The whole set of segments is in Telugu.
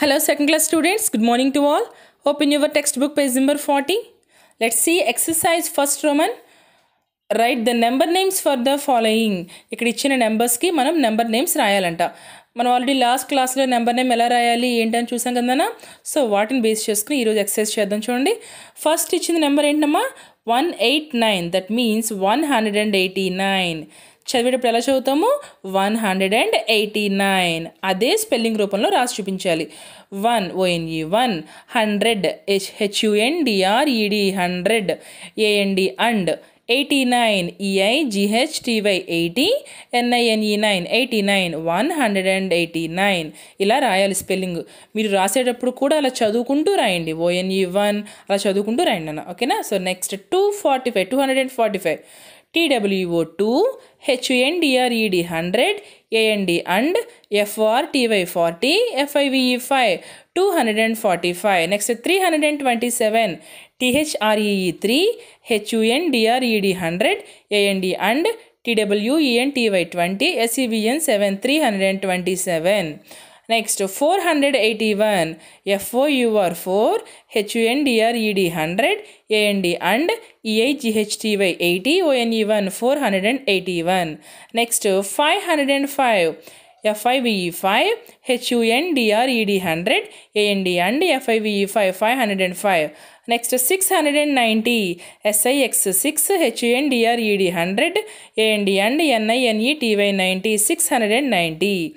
Hello Hello second class students, good morning to all. Your text book page number 40. Let's see exercise first Roman. Write the number names for the following ఇక్కడ ఇచ్చిన నెంబర్స్కి మనం నెంబర్ నేమ్స్ రాయాలంట మనం ఆల్రెడీ లాస్ట్ క్లాస్లో నెంబర్ నేమ్ ఎలా రాయాలి ఏంటని చూసాం కదనా సో వాటిని బేస్ చేసుకుని ఈరోజు ఎక్సర్సైజ్ చేద్దాం చూడండి ఫస్ట్ ఇచ్చిన నెంబర్ ఏంటమ్మా one eight nine that means one hundred and eighty nine చదివేటప్పుడు ఎలా చదువుతాము one hundred and eighty nine అదే స్పెల్లింగ్ రూపంలో రాసి చూపించాలి one ఓఎన్ఈ one hundred H హెచ్యుఎన్డిఆర్ఈడి hundred AND and eighty nine EI జిహెచ్టివై eighty NINE nine eighty nine one hundred and eighty nine ఇలా రాయాలి స్పెల్లింగ్ మీరు రాసేటప్పుడు కూడా అలా చదువుకుంటూ రాయండి ఓఎన్ఈ వన్ అలా చదువుకుంటూ రాయండి అన్న ఓకేనా so next two forty five two hundred and forty five TWO2, HUNDRED 100, AND and FRTY40, FIVE5, 245. Next 327, THREE3, HUNDRED 100, AND and TWENTY20, SEVN N T Y TWENTY S E V E N SEVEN THREE HUNDRED AND TWENTY SEVEN Next, to 481, FOUR4, four, HUNDR ED100, AND, and EIGHTY80, ONE1, 481. Next, 505, FIVE5, HUNDR ED100, AND, and FIVE5, 505. Next, to 690, SIX6, HUNDR ED100, AND, and 90 nine T V ninety six hundred and ninety.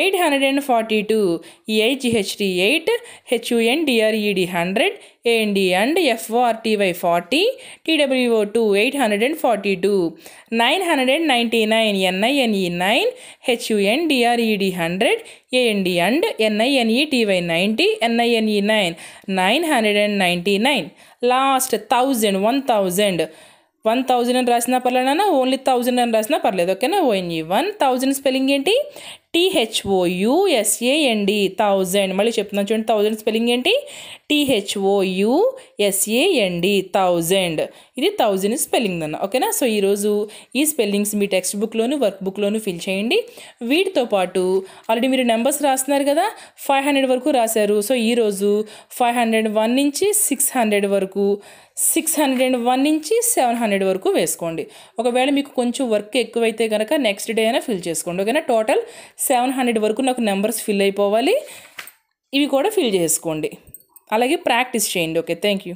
Eight hundred and forty two ఈఐజిహెచ్డి eight హెచ్యుఎన్డిఆర్ఈడి hundred AND and ఎఫ్ఓఆర్టీవై forty T W O two eight hundred and forty two nine hundred and ninety nine NINE nine హెచ్యుఎన్డిఆర్ఈడి hundred AND and ఎన్ఐఎన్ఈటీవై ninety NINE nine nine hundred and ninety nine last thousand one thousand one thousand అని రాసినా పర్లేదన్నా ఓన్లీ థౌజండ్ అని రాసినా పర్లేదు ఓకేనా ఓఎన్ఈ వన్ థౌజండ్ స్పెల్లింగ్ ఏంటి టీహెచ్ఓయుఎస్ఏఎన్డి థౌజండ్ మళ్ళీ చెప్తున్నాను చూడండి థౌజండ్ స్పెల్లింగ్ ఏంటి టీహెచ్ఓయుఎస్ఏఎన్డి థౌజండ్ ఇది థౌజండ్ స్పెల్లింగ్ అన్న ఓకేనా సో ఈరోజు ఈ స్పెల్లింగ్స్ మీ టెక్స్ట్ బుక్లోను వర్క్ బుక్లోను ఫిల్ చేయండి వీటితో పాటు ఆల్రెడీ మీరు నెంబర్స్ రాస్తున్నారు కదా ఫైవ్ హండ్రెడ్ వరకు రాశారు సో ఈరోజు ఫైవ్ హండ్రెడ్ వన్ నుంచి సిక్స్ హండ్రెడ్ వరకు సిక్స్ హండ్రెడ్ వన్ నుంచి సెవెన్ హండ్రెడ్ వరకు వేసుకోండి ఒకవేళ మీకు కొంచెం వర్క్ ఎక్కువైతే కనుక నెక్స్ట్ డే అయినా ఫిల్ చేసుకోండి ఓకేనా టోటల్ సెవెన్ హండ్రెడ్ వరకు నాకు నెంబర్స్ ఫిల్ అయిపోవాలి ఇవి కూడా ఫిల్ చేసుకోండి అలాగే ప్రాక్టీస్ చేయండి ఓకే థ్యాంక్ యూ